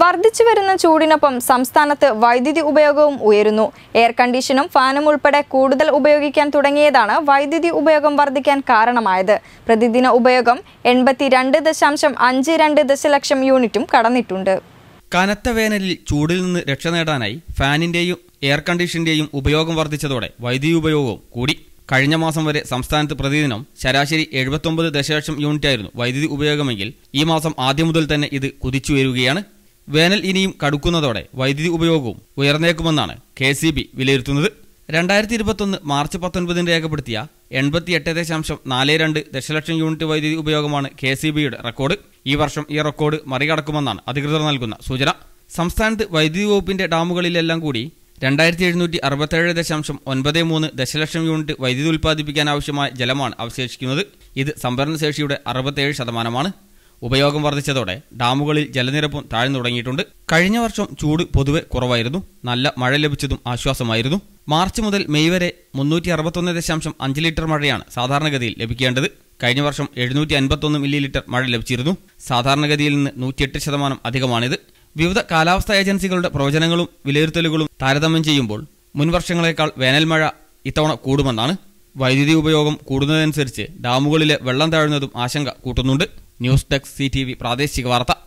വർദ്ധിച്ചു വരുന്ന ചൂടിനൊപ്പം സംസ്ഥാനത്ത് വൈദ്യുതി ഉപയോഗവും ഉയരുന്നു എയർ കണ്ടീഷനും ഫാനും ഉൾപ്പെടെ കൂടുതൽ ഉപയോഗിക്കാൻ തുടങ്ങിയതാണ് വൈദ്യുതി ഉപയോഗം വർദ്ധിക്കാൻ കാരണമായത് പ്രതിദിന ഉപയോഗം എൺപത്തിരണ്ട് ദശാംശം അഞ്ച് രണ്ട് ദശലക്ഷം യൂണിറ്റും കടന്നിട്ടുണ്ട് കനത്ത വേനലിൽ ചൂടിൽ നിന്ന് രക്ഷ നേടാനായി ഫാനിന്റെയും എയർ കണ്ടീഷന്റെയും ഉപയോഗം വർദ്ധിച്ചതോടെ വൈദ്യുതി ഉപയോഗവും കൂടി കഴിഞ്ഞ മാസം വരെ സംസ്ഥാനത്ത് പ്രതിദിനം ശരാശരി എഴുപത്തൊമ്പത് ദശലക്ഷം യൂണിറ്റായിരുന്നു വൈദ്യുതി ഉപയോഗമെങ്കിൽ ഈ മാസം ആദ്യം മുതൽ തന്നെ ഇത് കുതിച്ചുയരുകയാണ് വേനൽ ഇനിയും കടുക്കുന്നതോടെ വൈദ്യുതി ഉപയോഗവും ഉയർന്നേക്കുമെന്നാണ് കെ സി ബി വിലയിരുത്തുന്നത് രണ്ടായിരത്തി ഇരുപത്തൊന്ന് മാർച്ച് പത്തൊൻപതിന് രേഖപ്പെടുത്തിയ എൺപത്തിയെട്ട് ദശാംശം നാല് രണ്ട് ദശലക്ഷം യൂണിറ്റ് വൈദ്യുതി ഉപയോഗമാണ് കെ സി ബിയുടെ റെക്കോർഡ് ഈ വർഷം ഈ റെക്കോർഡ് മറികടക്കുമെന്നാണ് അധികൃതർ നൽകുന്ന സൂചന സംസ്ഥാനത്ത് വൈദ്യുതി വകുപ്പിന്റെ ഡാമുകളിലെല്ലാം കൂടി രണ്ടായിരത്തി എഴുന്നൂറ്റി അറുപത്തേഴ് ദശാംശം ഒൻപത് മൂന്ന് ദശലക്ഷം യൂണിറ്റ് വൈദ്യുതി ഉൽപ്പാദിപ്പിക്കാൻ ആവശ്യമായ ജലമാണ് അവശേഷിക്കുന്നത് ഇത് സംഭരണശേഷിയുടെ അറുപത്തേഴ് ശതമാനമാണ് ഉപയോഗം വർദ്ധിച്ചതോടെ ഡാമുകളിൽ ജലനിരപ്പും താഴ്ന്നു തുടങ്ങിയിട്ടുണ്ട് കഴിഞ്ഞ വർഷം ചൂട് പൊതുവെ കുറവായിരുന്നു നല്ല മഴ ലഭിച്ചതും ആശ്വാസമായിരുന്നു മാർച്ച് മുതൽ മെയ് വരെ മുന്നൂറ്റി അറുപത്തൊന്ന് ദശാംശം അഞ്ച് ലിറ്റർ മഴയാണ് സാധാരണഗതിയിൽ ലഭിക്കേണ്ടത് കഴിഞ്ഞ വർഷം എഴുന്നൂറ്റി അൻപത്തൊന്ന് മില്ലി ലിറ്റർ മഴ ലഭിച്ചിരുന്നു സാധാരണഗതിയിൽ നിന്ന് നൂറ്റിയെട്ട് ശതമാനം അധികമാണിത് വിവിധ കാലാവസ്ഥാ ഏജൻസികളുടെ പ്രവചനങ്ങളും വിലയിരുത്തലുകളും താരതമ്യം ചെയ്യുമ്പോൾ മുൻവർഷങ്ങളെക്കാൾ വേനൽ മഴ ഇത്തവണ കൂടുമെന്നാണ് വൈദ്യുതി ഉപയോഗം കൂടുന്നതനുസരിച്ച് ഡാമുകളിലെ വെള്ളം താഴുന്നതും ആശങ്ക കൂട്ടുന്നുണ്ട് ന്യൂസ് ഡെസ്ക് സി പ്രാദേശിക വാർത്ത